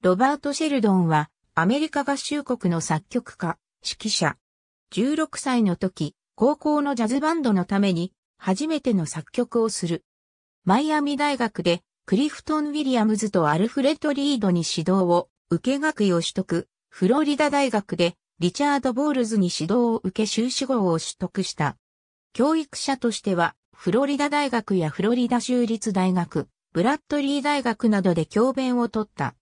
ロバート・シェルドンは、アメリカ合衆国の作曲家、指揮者。16歳の時、高校のジャズバンドのために、初めての作曲をする。マイアミ大学で、クリフトン・ウィリアムズとアルフレッド・リードに指導を受け学位を取得。フロリダ大学で、リチャード・ボールズに指導を受け修士号を取得した。教育者としては、フロリダ大学やフロリダ州立大学、ブラッドリー大学などで教鞭を取った。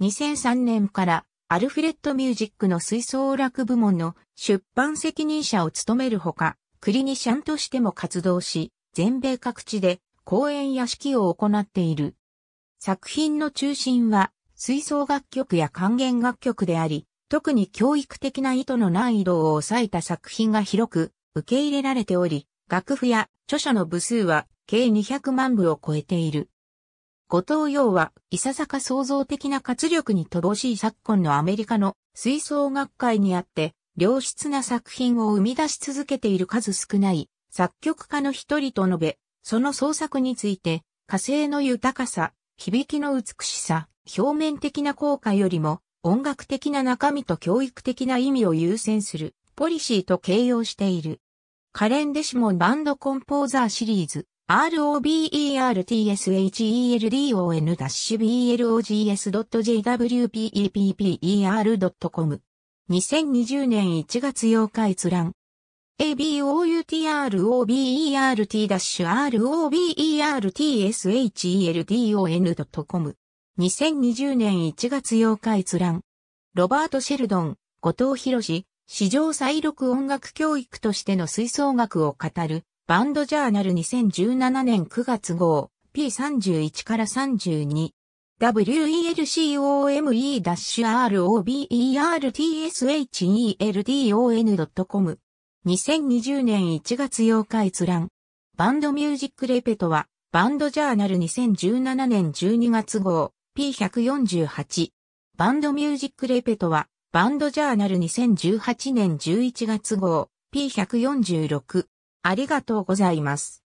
2003年からアルフレッドミュージックの吹奏楽部門の出版責任者を務めるほか、クリニシャンとしても活動し、全米各地で講演や式を行っている。作品の中心は、吹奏楽曲や還元楽曲であり、特に教育的な意図の難易度を抑えた作品が広く受け入れられており、楽譜や著書の部数は計200万部を超えている。後藤洋は、いささか創造的な活力に乏しい昨今のアメリカの吹奏楽界にあって、良質な作品を生み出し続けている数少ない作曲家の一人と述べ、その創作について、火星の豊かさ、響きの美しさ、表面的な効果よりも、音楽的な中身と教育的な意味を優先する、ポリシーと形容している。カレン・デシモンバンドコンポーザーシリーズ、robertshedon-blogs.jwpper.com l e p 2020年1月8日閲覧 a b o u t r o b e r t r o b e r t s h e l d o n c o m 2020年1月8日閲覧ロバート・シェルドン、後藤博史、史上最録音楽教育としての吹奏楽を語るバンドジャーナル2017年9月号 P31 から 32WELCOME-ROBERTSHELDON.com 2020年1月8日閲覧バンドミュージックレペトはバンドジャーナル2017年12月号 P148 バンドミュージックレペトはバンドジャーナル2018年11月号 P146 ありがとうございます。